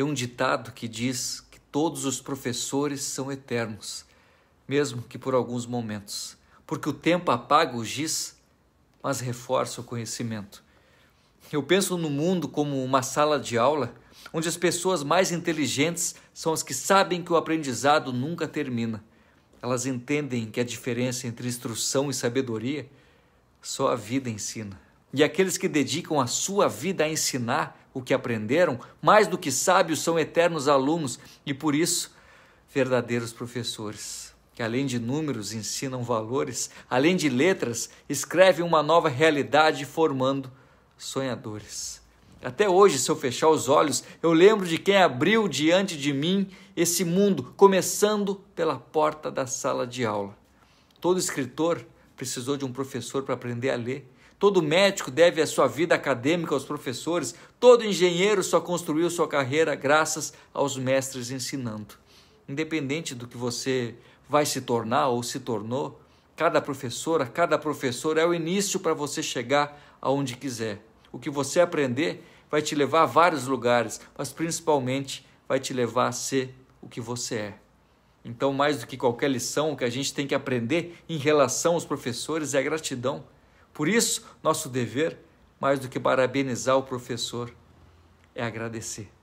Tem um ditado que diz que todos os professores são eternos, mesmo que por alguns momentos, porque o tempo apaga o giz, mas reforça o conhecimento. Eu penso no mundo como uma sala de aula, onde as pessoas mais inteligentes são as que sabem que o aprendizado nunca termina. Elas entendem que a diferença entre instrução e sabedoria só a vida ensina. E aqueles que dedicam a sua vida a ensinar o que aprenderam, mais do que sábios, são eternos alunos e por isso verdadeiros professores, que além de números ensinam valores, além de letras, escrevem uma nova realidade formando sonhadores. Até hoje, se eu fechar os olhos, eu lembro de quem abriu diante de mim esse mundo, começando pela porta da sala de aula. Todo escritor precisou de um professor para aprender a ler. Todo médico deve a sua vida acadêmica aos professores. Todo engenheiro só construiu sua carreira graças aos mestres ensinando. Independente do que você vai se tornar ou se tornou, cada professora, cada professor é o início para você chegar aonde quiser. O que você aprender vai te levar a vários lugares, mas principalmente vai te levar a ser o que você é. Então, mais do que qualquer lição, o que a gente tem que aprender em relação aos professores é a gratidão. Por isso, nosso dever, mais do que parabenizar o professor, é agradecer.